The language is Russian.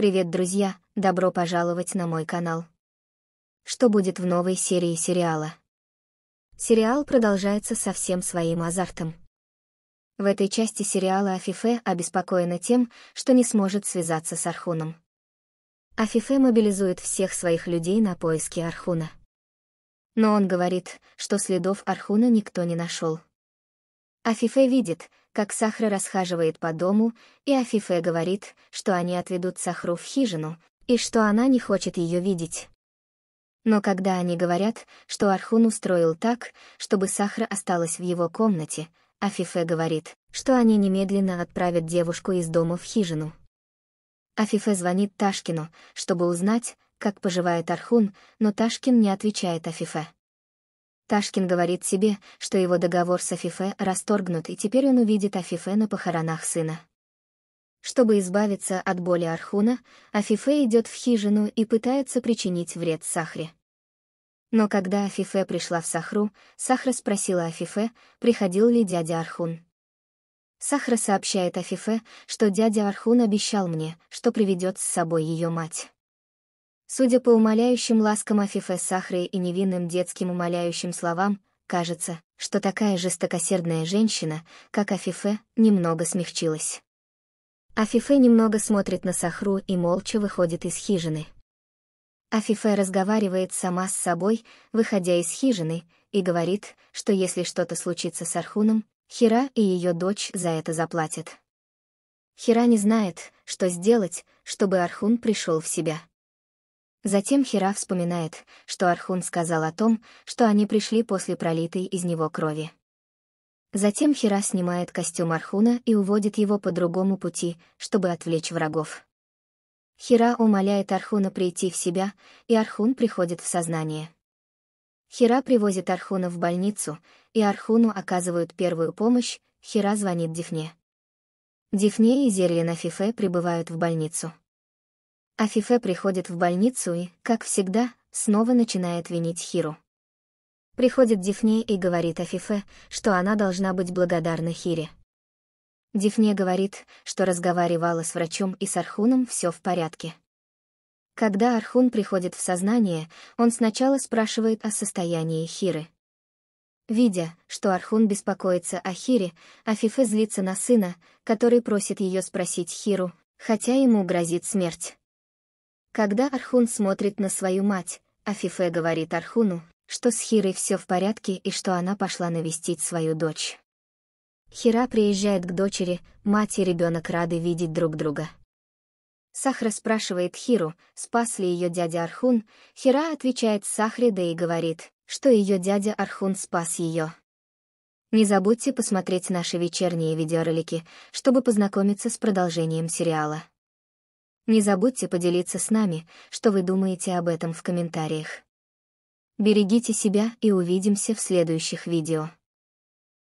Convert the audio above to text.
Привет, друзья, добро пожаловать на мой канал. Что будет в новой серии сериала? Сериал продолжается со всем своим азартом. В этой части сериала Афифе обеспокоена тем, что не сможет связаться с Архуном. Афифе мобилизует всех своих людей на поиски Архуна. Но он говорит, что следов Архуна никто не нашел. Афифе видит, как Сахра расхаживает по дому, и Афифе говорит, что они отведут Сахру в хижину, и что она не хочет ее видеть. Но когда они говорят, что Архун устроил так, чтобы Сахра осталась в его комнате, Афифе говорит, что они немедленно отправят девушку из дома в хижину. Афифе звонит Ташкину, чтобы узнать, как поживает Архун, но Ташкин не отвечает Афифе. Ташкин говорит себе, что его договор с Афифе расторгнут, и теперь он увидит Афифе на похоронах сына. Чтобы избавиться от боли Архуна, Афифе идет в хижину и пытается причинить вред Сахре. Но когда Афифе пришла в Сахру, Сахра спросила Афифе, приходил ли дядя Архун. Сахра сообщает Афифе, что дядя Архун обещал мне, что приведет с собой ее мать. Судя по умоляющим ласкам Афифе Сахры и невинным детским умоляющим словам, кажется, что такая жестокосердная женщина, как Афифе, немного смягчилась. Афифе немного смотрит на Сахру и молча выходит из хижины. Афифе разговаривает сама с собой, выходя из хижины, и говорит, что если что-то случится с Архуном, Хира и ее дочь за это заплатят. Хира не знает, что сделать, чтобы Архун пришел в себя. Затем Хира вспоминает, что Архун сказал о том, что они пришли после пролитой из него крови. Затем Хира снимает костюм Архуна и уводит его по другому пути, чтобы отвлечь врагов. Хира умоляет Архуна прийти в себя, и Архун приходит в сознание. Хира привозит Архуна в больницу, и Архуну оказывают первую помощь, Хира звонит Дифне. Дифне и Зерли Фифе прибывают в больницу. Афифе приходит в больницу и, как всегда, снова начинает винить Хиру. Приходит Дифне и говорит Афифе, что она должна быть благодарна Хире. Дифне говорит, что разговаривала с врачом и с Архуном все в порядке. Когда Архун приходит в сознание, он сначала спрашивает о состоянии Хиры. Видя, что Архун беспокоится о Хире, Афифе злится на сына, который просит ее спросить Хиру, хотя ему грозит смерть. Когда Архун смотрит на свою мать, Афифе говорит Архуну, что с Хирой все в порядке и что она пошла навестить свою дочь. Хира приезжает к дочери, мать и ребенок рады видеть друг друга. Сахра спрашивает Хиру, спас ли ее дядя Архун, Хира отвечает Сахре да и говорит, что ее дядя Архун спас ее. Не забудьте посмотреть наши вечерние видеоролики, чтобы познакомиться с продолжением сериала. Не забудьте поделиться с нами, что вы думаете об этом в комментариях. Берегите себя и увидимся в следующих видео.